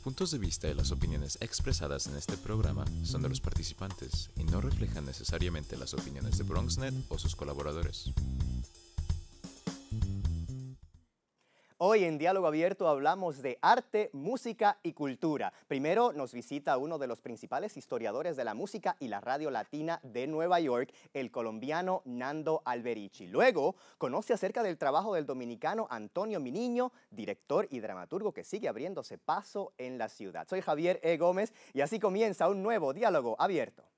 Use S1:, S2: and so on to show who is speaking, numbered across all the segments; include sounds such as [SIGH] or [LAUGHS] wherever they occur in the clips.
S1: puntos de vista y las opiniones expresadas en este programa son de los participantes y no reflejan necesariamente las opiniones de BronxNet o sus colaboradores.
S2: Hoy en Diálogo Abierto hablamos de arte, música y cultura. Primero nos visita uno de los principales historiadores de la música y la radio latina de Nueva York, el colombiano Nando Alberici. Luego conoce acerca del trabajo del dominicano Antonio Miniño, director y dramaturgo que sigue abriéndose paso en la ciudad. Soy Javier E. Gómez y así comienza un nuevo Diálogo Abierto.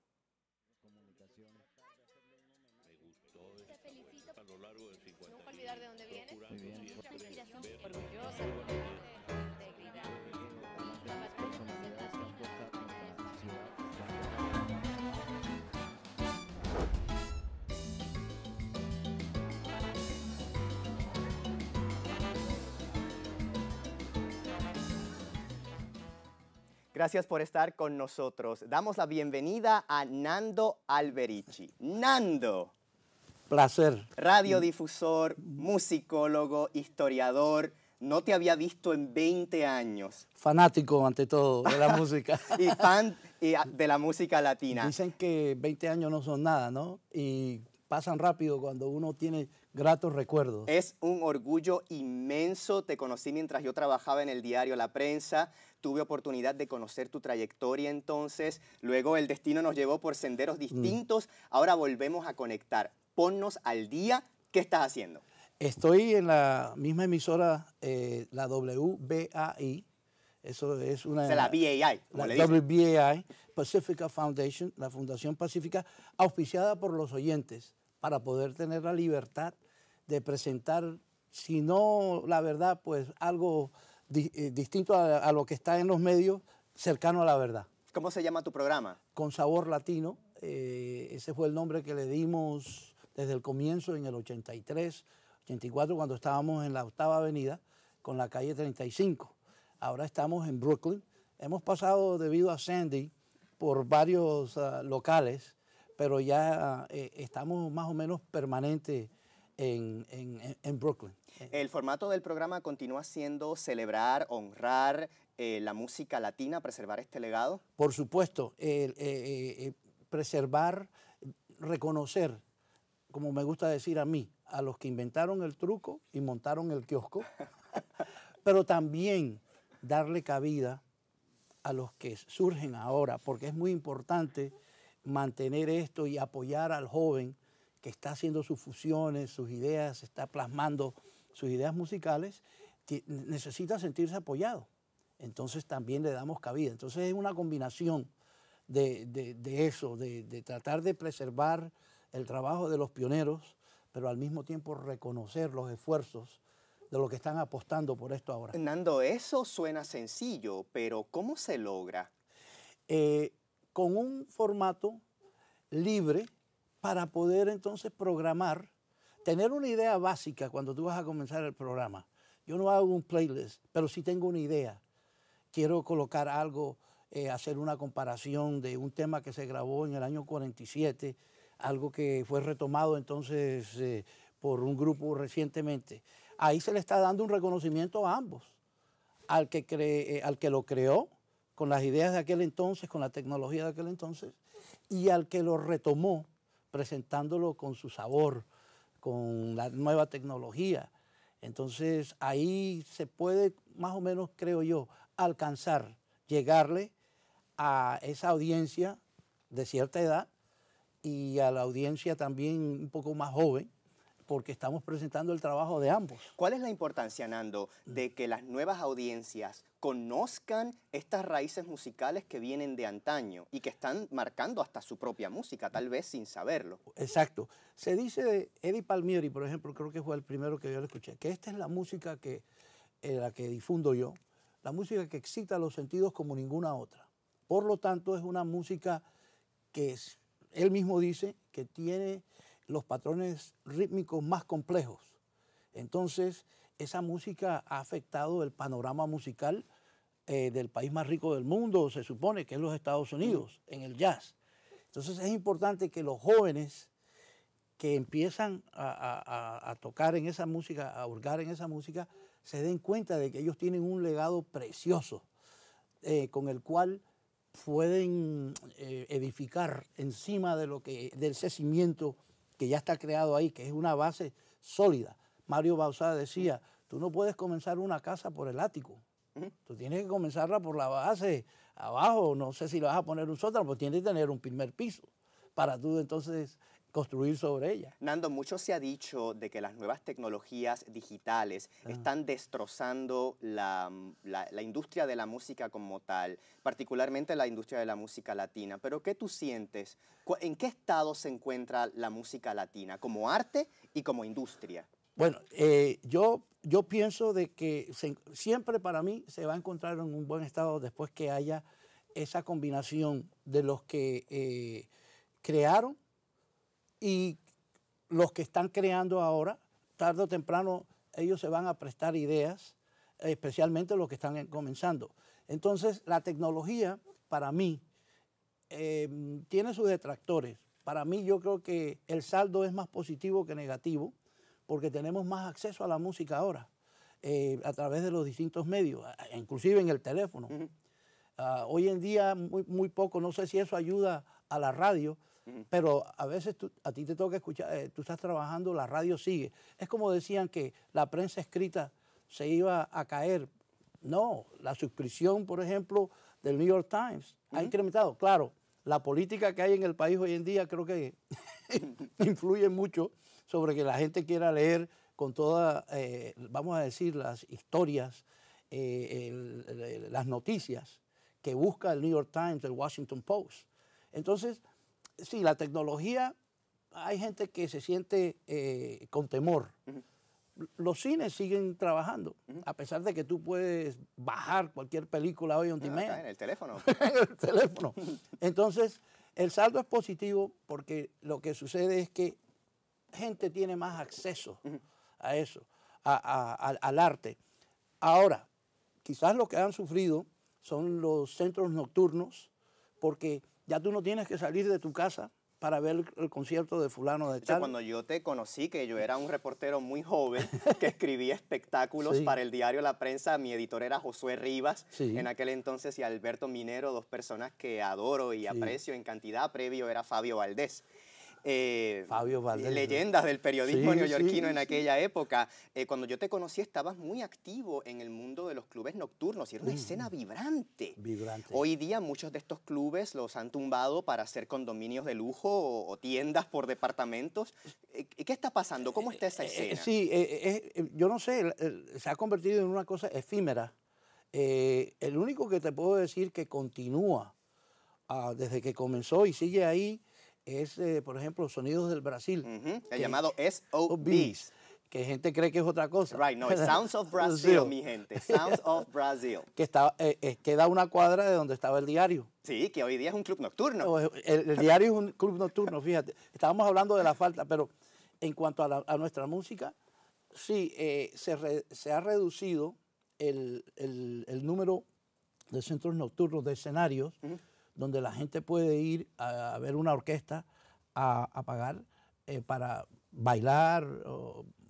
S2: Gracias por estar con nosotros. Damos la bienvenida a Nando Alberici. Nando.
S3: Placer. Radiodifusor,
S2: musicólogo, historiador. No te había visto en 20 años.
S3: Fanático, ante todo, de la música.
S2: [LAUGHS] y fan de la música latina.
S3: Dicen que 20 años no son nada, ¿no? Y pasan rápido cuando uno tiene gratos recuerdos.
S2: Es un orgullo inmenso. Te conocí mientras yo trabajaba en el diario La Prensa tuve oportunidad de conocer tu trayectoria entonces, luego el destino nos llevó por senderos mm. distintos, ahora volvemos a conectar. Ponnos al día, ¿qué estás haciendo?
S3: Estoy en la misma emisora, eh, la WBAI, eso es una... de la BAI, la WBAI, Pacifica Foundation, la Fundación Pacífica, auspiciada por los oyentes para poder tener la libertad de presentar, si no la verdad, pues algo eh, distinto a, lo que está en los medios, cercano a la verdad.
S2: ¿Cómo se llama tu programa?
S3: Con Sabor Latino. Eh, ese fue el nombre que le dimos desde el comienzo, en el 83, 84, cuando estábamos en la octava avenida con la calle 35. Ahora estamos en Brooklyn. Hemos pasado, debido a Sandy, por varios ah, locales, pero ya eh, estamos más o menos permanentes en, Brooklyn.
S2: El formato del programa continúa siendo celebrar, honrar eh, la música latina, preservar este legado.
S3: Por supuesto, eh, eh, preservar, reconocer, como me gusta decir a mí, a los que inventaron el truco y montaron el kiosco, [LAUGHS] pero también darle cabida a los que surgen ahora, porque es muy importante mantener esto y apoyar al joven que está haciendo sus fusiones, sus ideas, está plasmando sus ideas musicales, necesita sentirse apoyado. Entonces también le damos cabida. Entonces es una combinación de, eso, de, tratar de preservar el trabajo de los pioneros, pero al mismo tiempo reconocer los esfuerzos de los que están apostando por esto ahora.
S2: Fernando, eso suena sencillo, pero ¿cómo se logra?
S3: Eh, con un formato libre, para poder entonces programar, tener una idea básica cuando tú vas a comenzar el programa. Yo no hago un playlist, pero sí tengo una idea. Quiero colocar algo, eh, hacer una comparación de un tema que se grabó en el año 47, algo que fue retomado entonces eh, por un grupo recientemente. Ahí se le está dando un reconocimiento a ambos, al que, eh, al que lo creó con las ideas de aquel entonces, con la tecnología de aquel entonces, y al que lo retomó presentándolo con su sabor, con la nueva tecnología. Entonces ahí se puede, más o menos creo yo, alcanzar, llegarle a esa audiencia de cierta edad y a la audiencia también un poco más joven, porque estamos presentando el trabajo de ambos. ¿Cuál es la importancia, Nando, mm.
S2: de que las nuevas audiencias conozcan estas raíces musicales que vienen de antaño y que están marcando hasta su propia música, tal vez sin saberlo?
S3: Exacto. Se dice de Eddie Palmieri, por ejemplo, creo que fue el primero que yo le escuché, que esta es la música que, la que difundo yo, la música que excita los sentidos como ninguna otra. Por lo tanto, es una música que es, él mismo dice que tiene los patrones rítmicos más complejos. Entonces, esa música ha afectado el panorama musical eh, del país más rico del mundo, se supone, que es los Estados Unidos, en el jazz. Entonces, es importante que los jóvenes que empiezan a, tocar en esa música, a hurgar en esa música, se den cuenta de que ellos tienen un legado precioso eh, con el cual pueden eh, edificar encima de lo que, del sesimiento que ya está creado ahí, que es una base sólida. Mario Bausá decía, tú no puedes comenzar una casa por el ático. Tú tienes que comenzarla por la base, abajo, no sé si lo vas a poner un sótano, pues tienes que tener un primer piso para tú entonces construir sobre ella.
S2: Nando, mucho se ha dicho de que las nuevas tecnologías digitales ah. están destrozando la, industria de la música como tal, particularmente la industria de la música latina. Pero ¿qué tú sientes? ¿En qué estado se encuentra la música latina como arte y como industria?
S3: Bueno, eh, yo, yo pienso de que siempre para mí se va a encontrar en un buen estado después que haya esa combinación de los que eh, crearon y los que están creando ahora, tarde o temprano, ellos se van a prestar ideas, especialmente los que están comenzando. Entonces, la tecnología, para mí, em, tiene sus detractores. Para mí, yo creo que el saldo es más positivo que negativo, porque tenemos más acceso a la música ahora, eh, a través de los distintos medios, inclusive en el teléfono. Ah, hoy en día, muy, muy poco, no sé si eso ayuda a la radio, pero a veces a ti te toca escuchar, eh, tú estás trabajando, la radio sigue. Es como decían que la prensa escrita se iba a caer. No, la suscripción, por ejemplo, del New York Times ha incrementado. Claro, la política que hay en el país hoy en día creo que [LAUGHS] influye mucho sobre que la gente quiera leer con todas, eh, vamos a decir, las historias, eh, las noticias que busca el New York Times, el Washington Post. Entonces, sí, la tecnología, hay gente que se siente eh, con temor. Los cines siguen trabajando, a pesar de que tú puedes bajar cualquier película hoy en ah, en el teléfono. [LAUGHS] en el teléfono. Entonces, el saldo es positivo porque lo que sucede es que gente tiene más acceso a eso, al arte. Ahora, quizás lo que han sufrido son los centros nocturnos, porque ya tú no tienes que salir de tu casa para ver el, concierto de fulano de, cuando yo
S2: te conocí, que yo era un reportero muy joven, [LAUGHS] que escribía espectáculos para el diario La Prensa, mi editor era Josué Rivas, en aquel entonces, y Alberto Minero, dos personas que adoro y aprecio en cantidad, previo era Fabio Valdés eh, Fabio leyendas del periodismo neoyorquino en aquella época. Eh, cuando yo te conocí estabas muy activo en el mundo de los clubes nocturnos y era una mm. escena vibrante. Hoy día muchos de estos clubes los han tumbado para hacer condominios de lujo o, tiendas por departamentos. Eh, ¿Qué está pasando? ¿Cómo está esa eh, escena?
S3: sí, yo no sé, se ha convertido en una cosa efímera. el único que te puedo decir que continúa ah, desde que comenzó y sigue ahí es, eh, por ejemplo, Sonidos del Brasil. llamado SOBs. Oh, que gente cree que es otra cosa. Right, no, es [LAUGHS] Sounds of Brazil, oh. mi
S2: gente. [LAUGHS] Sounds of Brazil.
S3: Que está, eh, eh, queda una cuadra de donde estaba el diario. Sí, que hoy día es un club nocturno. Oh, el, diario es un club nocturno, fíjate. Estábamos hablando de la falta, pero en cuanto a, nuestra música, sí, se, ha reducido el, número de centros nocturnos, de escenarios donde la gente puede ir a, ver una orquesta a, pagar eh, para bailar.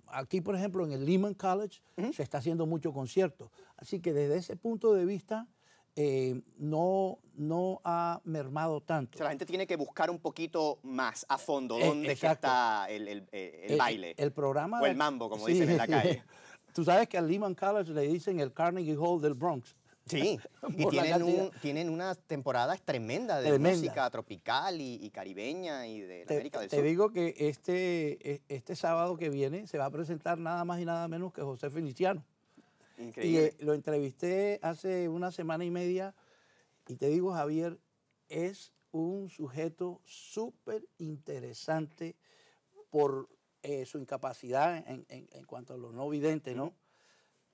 S3: aquí, por ejemplo, en el Lehman College se está haciendo mucho concierto. Así que desde ese punto de vista, eh, no, no ha mermado tanto.
S2: la gente tiene que buscar un poquito más a fondo eh, dónde está el, baile. El programa. O el mambo, como dicen en la calle. [LAUGHS]
S3: Tú sabes que al Lehman College le dicen el Carnegie Hall del Bronx. Sí, [LAUGHS] y tienen, una temporada tremenda
S2: de música tropical y, caribeña y de América del Sur. Te digo
S3: que este, e, este sábado que viene se va a presentar nada más y nada menos que José Feliciano. Increíble. Y eh, lo entrevisté hace una semana y media y te digo, Javier, es un sujeto súper interesante por eh, su incapacidad en, cuanto a lo no vidente, ¿no?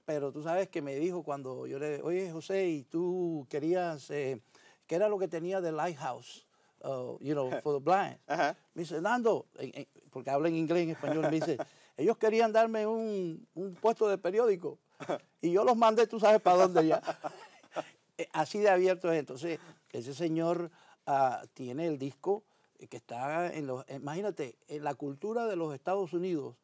S3: pero tú sabes que me dijo cuando yo le dije, oye José, y tú querías, eh, ¿qué era lo que tenía de Lighthouse? Uh, you know, [LAUGHS] for the blind. Me dice, Nando, porque habla en inglés y en español, me dice, [LAUGHS] ellos querían darme un, puesto de periódico [LAUGHS] y yo los mandé, tú sabes para dónde ya. Eh, así de abierto es. Entonces, ese señor ah, tiene el disco que está en los. Imagínate, en la cultura de los Estados Unidos,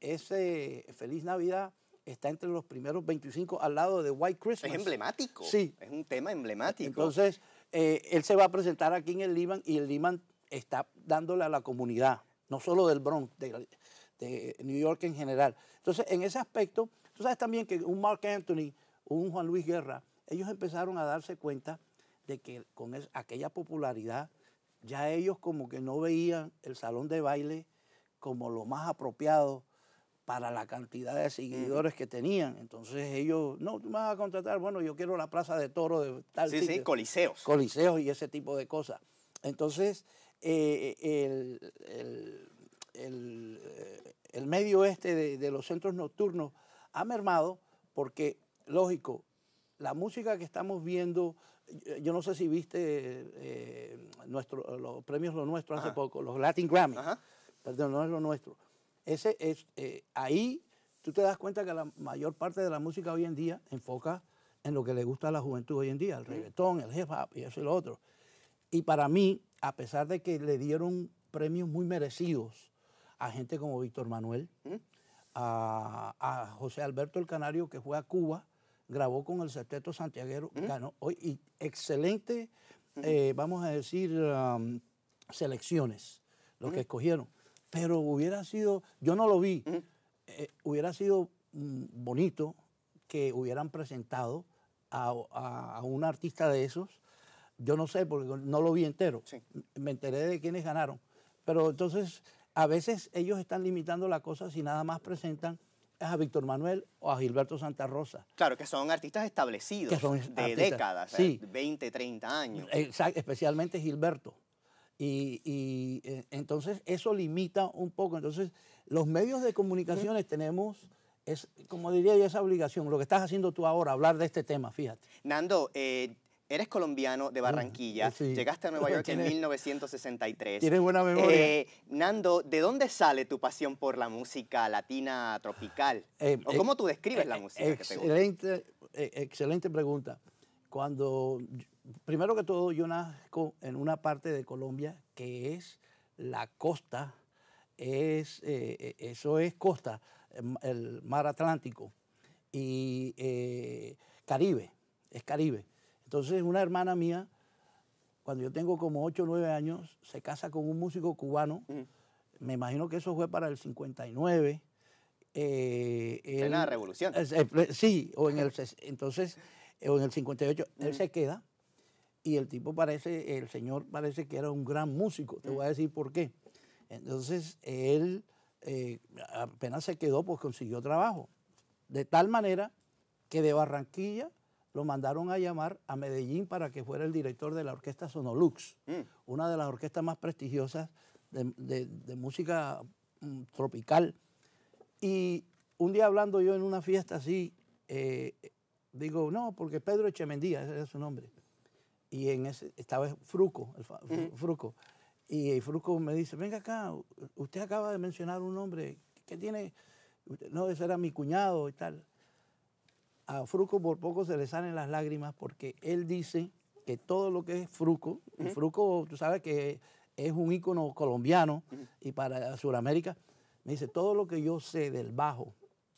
S3: ese eh, Feliz Navidad está entre los primeros 25 al lado de White Christmas. Es emblemático. Sí. Es un tema emblemático. Entonces, eh, él se va a presentar aquí en el Liman y el Liman está dándole a la comunidad, no solo del Bronx, de, New York en general. Entonces, en ese aspecto, tú sabes también que un Mark Anthony, un Juan Luis Guerra, ellos empezaron a darse cuenta de que con aquella popularidad, ya ellos como que no veían el salón de baile como lo más apropiado para la cantidad de seguidores que tenían. Entonces ellos, no, tú me vas a contratar, bueno, yo quiero la plaza de toro de tal. Sí, sí, coliseos. Coliseos y ese tipo de cosas. Entonces, eh, el, el, eh, medio este de, los centros nocturnos ha mermado porque, lógico, la música que estamos viendo, yo no sé si viste eh, nuestro, los premios Lo Nuestro hace poco, los Latin Grammy, perdón, no es Lo Nuestro, ese es, eh, ahí tú te das cuenta que la mayor parte de la música hoy en día enfoca en lo que le gusta a la juventud hoy en día, el reggaetón, el hip hop y eso y lo otro. Y para mí, a pesar de que le dieron premios muy merecidos a gente como Víctor Manuel, ¿Mm? a, José Alberto el Canario, que fue a Cuba, grabó con el Septeto Santiaguero, ¿Mm? ganó hoy, y excelente, ¿Mm? eh, vamos a decir, um, selecciones, lo que escogieron pero hubiera sido, yo no lo vi, eh, hubiera sido mm, bonito que hubieran presentado a, un artista de esos. Yo no sé, porque no lo vi entero. Me enteré de quiénes ganaron. Pero entonces, a veces ellos están limitando la cosa si nada más presentan a Víctor Manuel o a Gilberto Santa Rosa.
S2: Claro, que son artistas establecidos de décadas, sí. 20, 30 años.
S3: especialmente Gilberto. Y, eh, entonces eso limita un poco. Entonces los medios de comunicaciones tenemos es como diría yo, esa obligación, lo que estás haciendo tú ahora, hablar de este tema, fíjate.
S2: Nando, eh, eres colombiano de Barranquilla, eh, llegaste a Nueva [LAUGHS] York en 1963. Tienes buena memoria. Nando, ¿de dónde sale tu pasión por la música latina tropical? ¿O cómo tú describes la música? Excelente,
S3: excelente pregunta. Cuando primero que todo, yo nazco en una parte de Colombia que es la costa, es, eh, eh, eso es costa, el mar Atlántico y eh, Caribe, es Caribe. Entonces una hermana mía, cuando yo tengo como 8 o 9 años, se casa con un músico cubano, mm. me imagino que eso fue para el 59. en la revolución. sí, o en el, entonces, en el 58, él mm. se queda y el tipo parece, el señor parece que era un gran músico, te voy a mm. decir por qué. Entonces él eh, apenas se quedó, pues consiguió trabajo. De tal manera que de Barranquilla lo mandaron a llamar a Medellín para que fuera el director de la orquesta Sonolux, mm. una de las orquestas más prestigiosas de, música mm, tropical. Y un día hablando yo en una fiesta así, eh, digo, no, porque Pedro Echemendía, ese era su nombre. Y en ese estaba Fruco, el Fruco. Y Fruco me dice, venga acá, usted acaba de mencionar un hombre que tiene, no, ese era mi cuñado y tal. A Fruco por poco se le salen las lágrimas porque él dice que todo lo que es Fruco, y Fruco tú sabes que es un ícono colombiano y para Sudamérica, me dice, todo lo que yo sé del bajo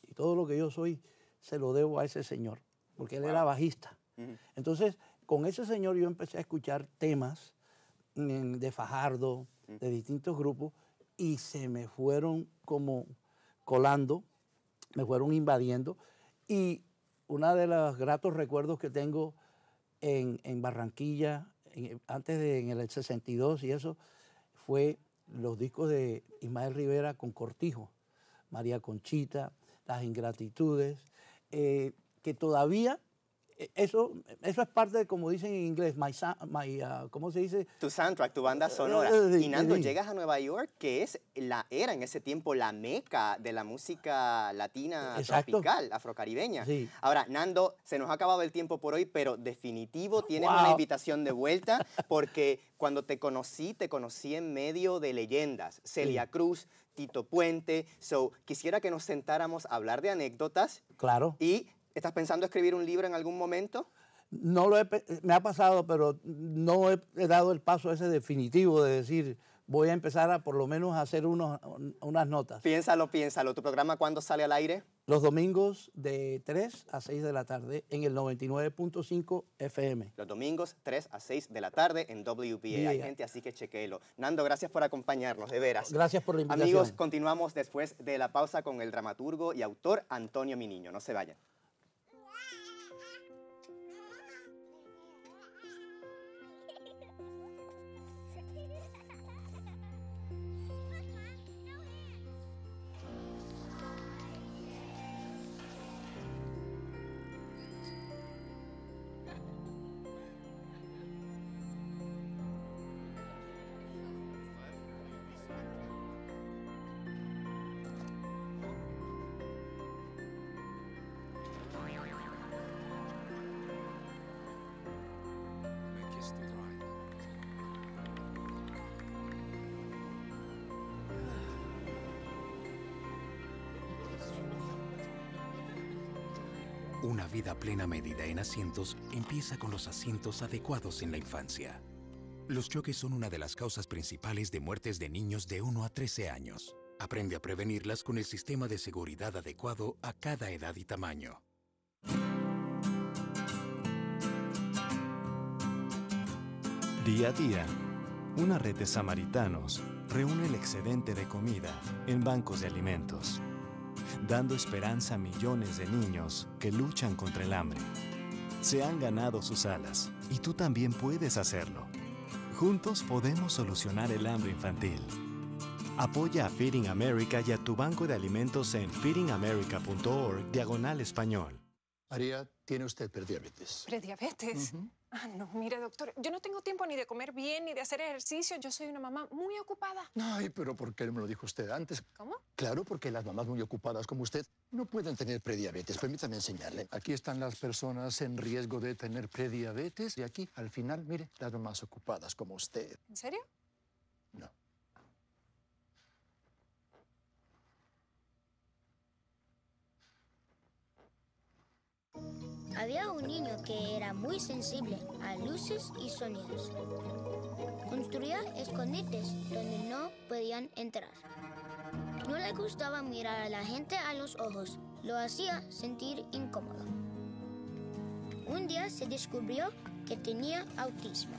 S3: y todo lo que yo soy, se lo debo a ese señor, porque él era bajista. Entonces, con ese señor yo empecé a escuchar temas mm, de Fajardo, de distintos grupos, y se me fueron como colando, me fueron invadiendo. Y uno de los gratos recuerdos que tengo en, Barranquilla, antes de en el 62 y eso, fue los discos de Ismael Rivera con Cortijo, María Conchita, Las Ingratitudes, eh, que todavía eh, eso, eso es parte, de, como dicen en inglés, my, uh, ¿cómo se dice?
S2: Tu soundtrack, tu banda eh, sonora. Eh, y Nando, llegas a Nueva York, que es la era en ese tiempo la meca de la música latina tropical, afrocaribeña. Ahora, Nando, se nos ha acabado el tiempo por hoy, pero definitivo [LAUGHS] tienes una invitación de vuelta, porque cuando te conocí, te conocí en medio de leyendas. Celia Cruz, Tito Puente. So, quisiera que nos sentáramos a hablar de anécdotas. Claro. Y ¿Estás pensando escribir un libro en algún momento?
S3: No lo he, me ha pasado, pero no he, dado el paso ese definitivo de decir, voy a empezar a por lo menos a hacer unos, unas notas.
S2: Piénsalo, piénsalo. ¿Tu programa cuándo sale al aire?
S3: Los domingos de 3 a 6 de la tarde en el 99.5 FM.
S2: Los domingos 3 a 6 de la tarde en WPA. Hay gente, así que chequéelo. Nando, gracias por acompañarnos, de veras.
S3: Gracias por la invitación. Amigos,
S2: continuamos después de la pausa con el dramaturgo y autor Antonio Miniño. No se vayan.
S1: Una vida plena medida en asientos empieza con los asientos adecuados en la infancia. Los choques son una de las causas principales de muertes de niños de 1 a 13 años. Aprende a
S3: prevenirlas con el sistema de seguridad adecuado a cada edad y tamaño. Día a día, una red de samaritanos reúne el excedente de comida en bancos de alimentos dando esperanza a millones de niños que luchan contra el hambre. Se han ganado sus alas y tú también puedes hacerlo. Juntos podemos solucionar el hambre infantil. Apoya a Feeding America y a tu banco de alimentos en feedingamerica.org diagonal español. María, tiene usted prediabetes.
S2: ¿Prediabetes? Ah, no, mire, doctor, yo no tengo tiempo ni de comer bien ni de hacer ejercicio. Yo soy una mamá muy ocupada.
S3: Ay, pero ¿por qué no me lo dijo usted antes? ¿Cómo? Claro, porque las mamás muy ocupadas como usted no pueden tener prediabetes. Permítame enseñarle. Aquí están las personas en riesgo de tener prediabetes. Y aquí, al final, mire, las mamás ocupadas como usted. ¿En serio? No.
S2: Había un niño que era muy sensible a luces y sonidos. Construía escondites donde no podían entrar. No le gustaba mirar a la gente a los ojos, lo hacía sentir incómodo. Un día se descubrió que tenía autismo.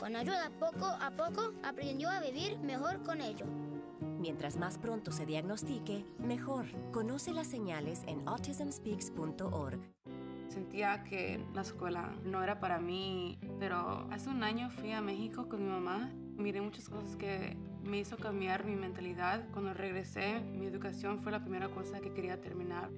S2: Con ayuda poco a poco aprendió a vivir mejor con ello. Mientras más pronto se diagnostique, mejor. Conoce las señales en autismspeaks.org.
S3: Sentía que la escuela no era para mí, pero hace un año fui a México con mi mamá. Miré muchas cosas que me hizo cambiar mi mentalidad. Cuando regresé, mi educación fue la primera cosa que quería terminar.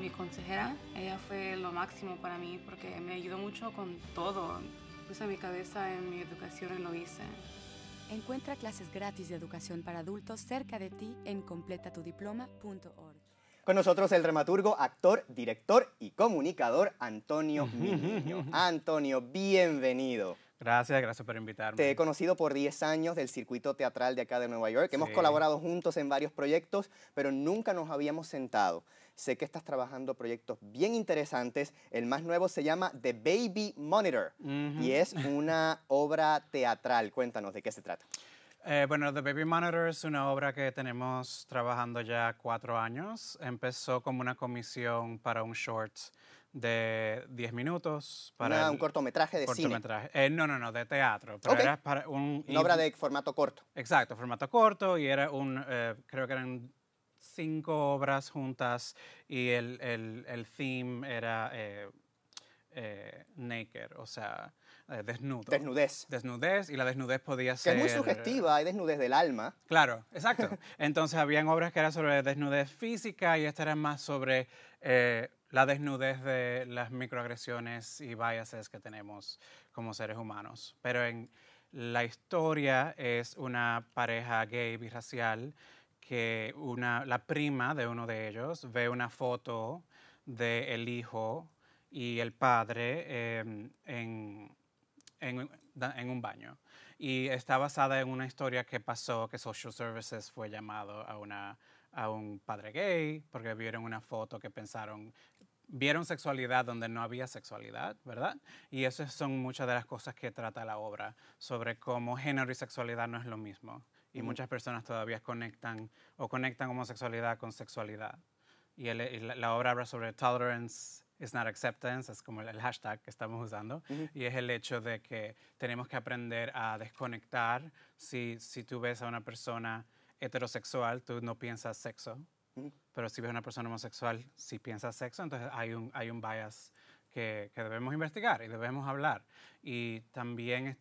S3: mi consejera, ella fue lo máximo para mí porque me ayudó mucho con todo. Puse mi cabeza en mi educación y lo hice.
S2: Encuentra clases gratis de educación para adultos cerca de ti en completatudiploma.org. Con nosotros el dramaturgo, actor, director y comunicador Antonio Miniño. Antonio, bienvenido.
S1: Gracias, gracias por invitarme. Te he
S2: conocido por 10 años del circuito teatral de acá de Nueva York. Hemos colaborado juntos en varios proyectos, pero nunca nos habíamos sentado. Sé que estás trabajando proyectos bien interesantes. El más nuevo se llama The Baby Monitor
S1: y es
S2: una obra teatral. Cuéntanos de qué se trata.
S1: Eh, bueno, The Baby Monitor es una obra que tenemos trabajando ya cuatro años. Empezó como una comisión para un short de diez minutos. Para un cortometraje de cine. Eh, no, no, no, de teatro. Pero era para una obra de formato corto. Exacto, formato corto y era un, eh, creo que eran cinco obras juntas y el, el, el theme era naked, o sea... Eh, desnudo. Desnudez. Desnudez, y la desnudez podía ser... Que es muy sugestiva,
S2: eh, hay desnudez del alma. Claro, exacto.
S1: [LAUGHS] Entonces habían obras que eran sobre desnudez física y esta era más sobre eh, la desnudez de las microagresiones y biases que tenemos como seres humanos. Pero en la historia es una pareja gay birracial que una, la prima de uno de ellos ve una foto del el hijo y el padre em, en, en, un baño. Y está basada en una historia que pasó, que Social Services fue llamado a, una, a un padre gay porque vieron una foto que pensaron vieron sexualidad donde no había sexualidad, ¿verdad? Y esas son muchas de las cosas que trata la obra, sobre cómo género y sexualidad no es lo mismo. Y muchas personas todavía conectan o conectan homosexualidad con sexualidad. Y, la, la, obra habla sobre tolerance, it's not acceptance, es como el hashtag que estamos usando, y es el hecho de que tenemos que aprender a desconectar. Si, si tú ves a una persona heterosexual, tú no piensas sexo, pero si ves a una persona homosexual, sí piensas sexo, entonces hay un, hay un bias que, que debemos investigar y debemos hablar. Y también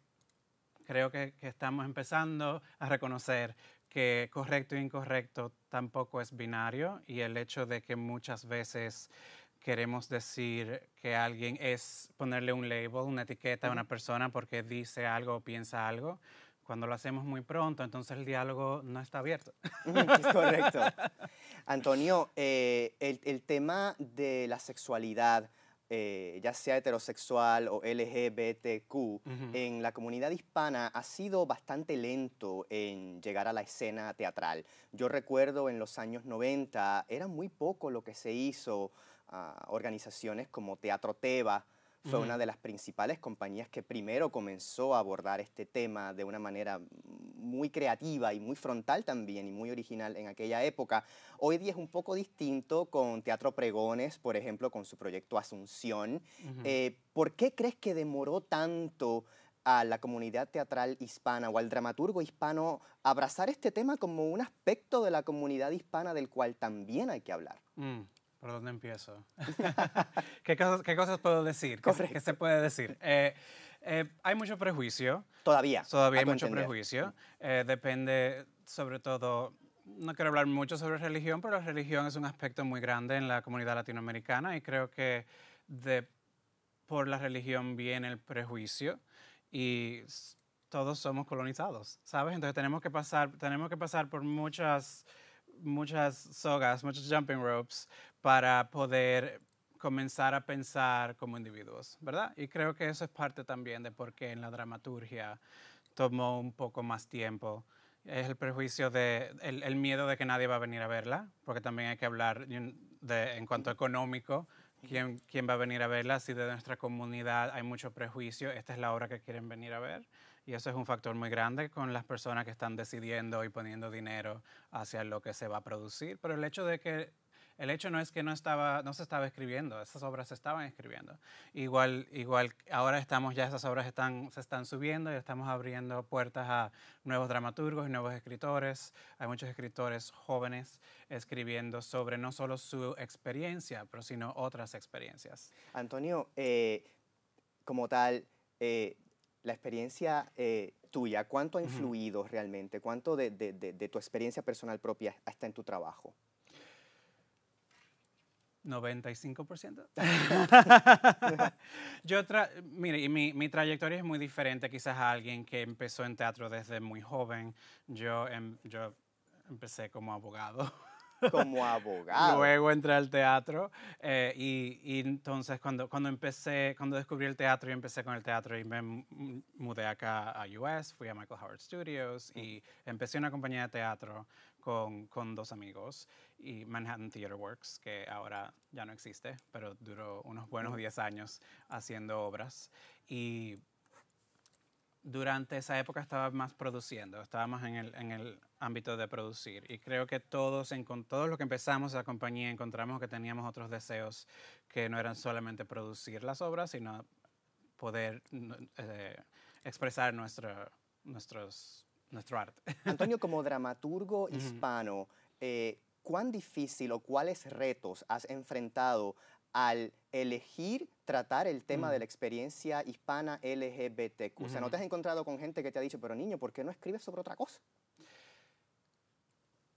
S1: creo que, que estamos empezando a reconocer que correcto e incorrecto tampoco es binario y el hecho de que muchas veces queremos decir que alguien es ponerle un label, una etiqueta a una persona porque dice algo o piensa algo. Cuando lo hacemos muy pronto, entonces el diálogo no está abierto. correcto.
S2: [LAUGHS] Antonio, eh, el, tema de la sexualidad, eh, ya sea heterosexual o LGBTQ, en la comunidad hispana ha sido bastante lento en llegar a la escena teatral. Yo recuerdo en los años 90, era muy poco lo que se hizo organizaciones como Teatro Teba, fue una de las principales compañías que primero comenzó a abordar este tema de una manera muy creativa y muy frontal también y muy original en aquella época. Hoy día es un poco distinto con Teatro Pregones, por ejemplo, con su proyecto Asunción. Eh, ¿Por qué crees que demoró tanto a la comunidad teatral hispana o al dramaturgo hispano abrazar este tema como un aspecto de la comunidad hispana del cual también hay que hablar? Mm. ¿Por
S1: dónde empiezo? [LAUGHS] ¿Qué, cosas, puedo decir? ¿Qué, se puede decir? Eh, eh, hay mucho prejuicio. Todavía. Todavía hay mucho prejuicio. Eh, depende, sobre todo, no quiero hablar mucho sobre religión, pero la religión es un aspecto muy grande en la comunidad latinoamericana y creo que de, por la religión viene el prejuicio y todos somos colonizados, ¿sabes? Entonces tenemos que pasar, tenemos que pasar por muchas muchas sogas, muchos jumping ropes para poder comenzar a pensar como individuos, ¿verdad? Y creo que eso es parte también de por qué en la dramaturgia tomó un poco más tiempo. Es el prejuicio de, el, miedo de que nadie va a venir a verla, porque también hay que hablar de, en cuanto económico, ¿quién, quién va a venir a verla, si de nuestra comunidad hay mucho prejuicio, esta es la obra que quieren venir a ver. Y eso es un factor muy grande con las personas que están decidiendo y poniendo dinero hacia lo que se va a producir. Pero el hecho de que el hecho no es que no, estaba, no se estaba escribiendo, esas obras se estaban escribiendo. Igual, igual ahora estamos ya, esas obras están, se están subiendo y estamos abriendo puertas a nuevos dramaturgos y nuevos escritores. Hay muchos escritores jóvenes escribiendo sobre no solo su experiencia, pero sino otras experiencias.
S2: Antonio, eh, como tal, eh, la experiencia... Eh, tuya, ¿cuánto ha influido realmente? ¿Cuánto de, tu experiencia personal propia está en tu trabajo?
S1: 95%. [LAUGHS] yo tra mire, y mi, mi, trayectoria es muy diferente quizás a alguien que empezó en teatro desde muy joven. Yo, em, yo empecé como abogado
S2: como [LAUGHS] abogado. Luego
S1: entré al teatro eh, y, entonces cuando, cuando empecé, cuando descubrí el teatro y empecé con el teatro y me mudé acá a US, fui a Michael Howard Studios y empecé una compañía de teatro con, con dos amigos y Manhattan Theater Works, que ahora ya no existe, pero duró unos buenos 10 años haciendo obras. Y durante esa época estaba más produciendo, estábamos en el, en el ámbito de producir. Y creo que todos, en, con todos los que empezamos la compañía, encontramos que teníamos otros deseos que no eran solamente producir las obras, sino poder eh, expresar nuestro, nuestros, nuestro arte.
S2: [LAUGHS] Antonio, como dramaturgo hispano, eh, ¿cuán difícil o cuáles retos has enfrentado al elegir tratar el tema de mm. la experiencia hispana LGBTQ? O sea, ¿no te has encontrado con gente que te ha dicho, pero niño, ¿por qué no escribes sobre otra cosa?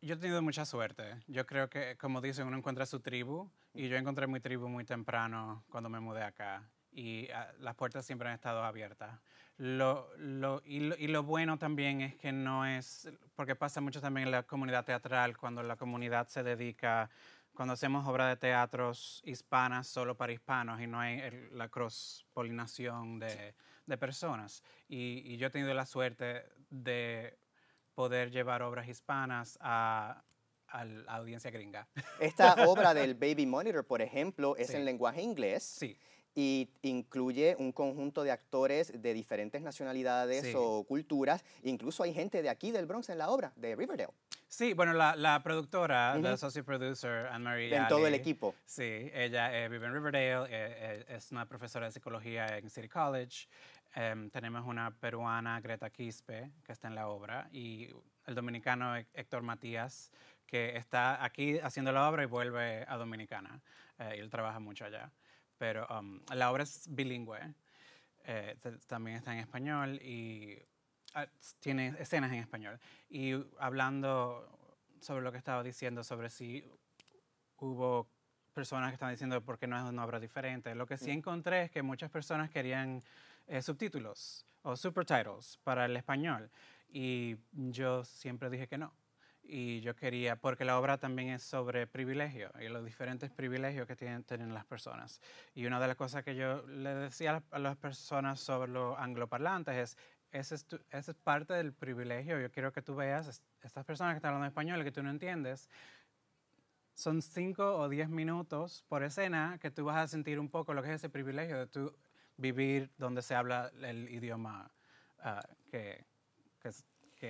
S1: Yo he tenido mucha suerte. Yo creo que, como dicen, uno encuentra su tribu y yo encontré mi tribu muy temprano cuando me mudé acá y ah, las puertas siempre han estado abiertas. y, lo, bueno también es que no es, porque pasa mucho también en la comunidad teatral, cuando la comunidad se dedica cuando hacemos obras de teatros hispanas solo para hispanos y no hay la cross-polinación de, personas. Y, yo he tenido la suerte de poder llevar obras hispanas a, la audiencia gringa.
S2: Esta obra [LAUGHS] del Baby Monitor, por ejemplo, es en lenguaje inglés. Sí y incluye un conjunto de actores de diferentes nacionalidades o culturas. Incluso hay gente de aquí del Bronx en la obra, de Riverdale.
S1: Sí, bueno, la, productora, la associate producer, Anne-Marie. En todo el equipo. Sí, ella eh, vive en Riverdale, eh, eh, es una profesora de psicología en City College. Em, tenemos una peruana, Greta Quispe, que está en la obra, y el dominicano Héctor Matías, que está aquí haciendo la obra y vuelve a Dominicana. y él trabaja mucho allá. Pero um, la obra es bilingüe, eh, también está en español y ah, tiene escenas en español. Y hablando sobre lo que estaba diciendo, sobre si hubo personas que estaban diciendo por qué no es una obra diferente. Lo que sí mm. encontré es que muchas personas querían eh, subtítulos o supertitles para el español y yo siempre dije que no y yo quería, porque la obra también es sobre privilegio y los diferentes privilegios que tienen, las personas. Y una de las cosas que yo le decía a las personas sobre los angloparlantes es, esa es, parte del privilegio, yo quiero que tú veas, estas personas que están hablando español y que tú no entiendes, son cinco o diez minutos por escena que tú vas a sentir un poco lo que es ese privilegio de tú vivir donde se habla el idioma ah, que, que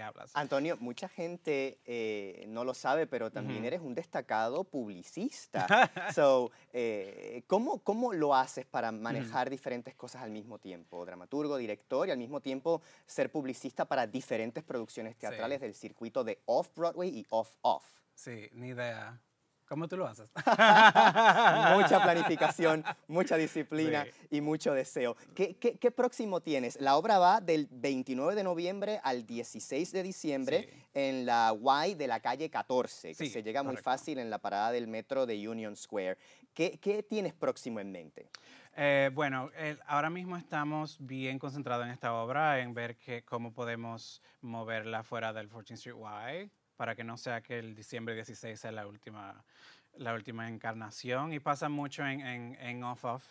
S1: hablas. Antonio,
S2: mucha gente eh, no lo sabe, pero también eres un destacado publicista. [LAUGHS] so, eh, ¿cómo, lo haces para manejar diferentes cosas al mismo tiempo? Dramaturgo, director y al mismo tiempo ser publicista para diferentes producciones teatrales del circuito de Off-Broadway y Off-Off. Sí, ni idea. ¿Cómo tú lo haces? mucha planificación, [LAUGHS] mucha disciplina y mucho deseo. ¿Qué, próximo tienes? La obra va del 29 de noviembre al 16 de diciembre en la Y de la calle 14, que se llega muy fácil en la parada del metro de Union Square. ¿Qué, tienes próximo en mente?
S1: Eh, bueno, ahora mismo estamos bien concentrados en esta obra, en ver cómo podemos moverla fuera del 14th Street Y para que no sea que el diciembre 16 sea la última, la última encarnación. Y pasa mucho en, Off-Off,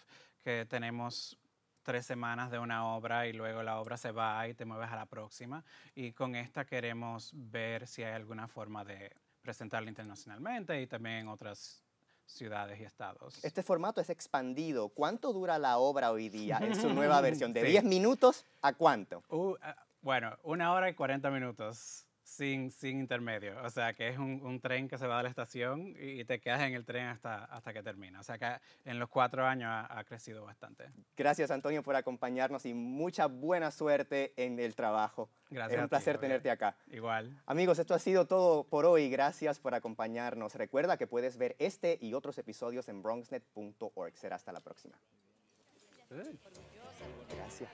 S1: que tenemos tres semanas de una obra y luego la obra se va y te mueves a la próxima. Y con esta queremos ver si hay alguna forma de presentarla internacionalmente y también en otras ciudades y estados.
S2: Este formato es expandido. ¿Cuánto dura la obra hoy día en su nueva [LAUGHS] versión? ¿De 10 minutos a cuánto? Uh, ah,
S1: bueno, una hora y 40 minutos sin, sin intermedio. O sea, que es un, un, tren que se va a la estación y, te quedas en el tren hasta, hasta que termina. O sea, que en los cuatro años ha, crecido bastante.
S2: Gracias, Antonio, por acompañarnos y mucha buena suerte en el trabajo. Gracias. Es un placer tenerte acá. Igual. Amigos, esto ha sido todo por hoy. Gracias por acompañarnos. Recuerda que puedes ver este y otros episodios en bronxnet.org. Será hasta la próxima. Gracias.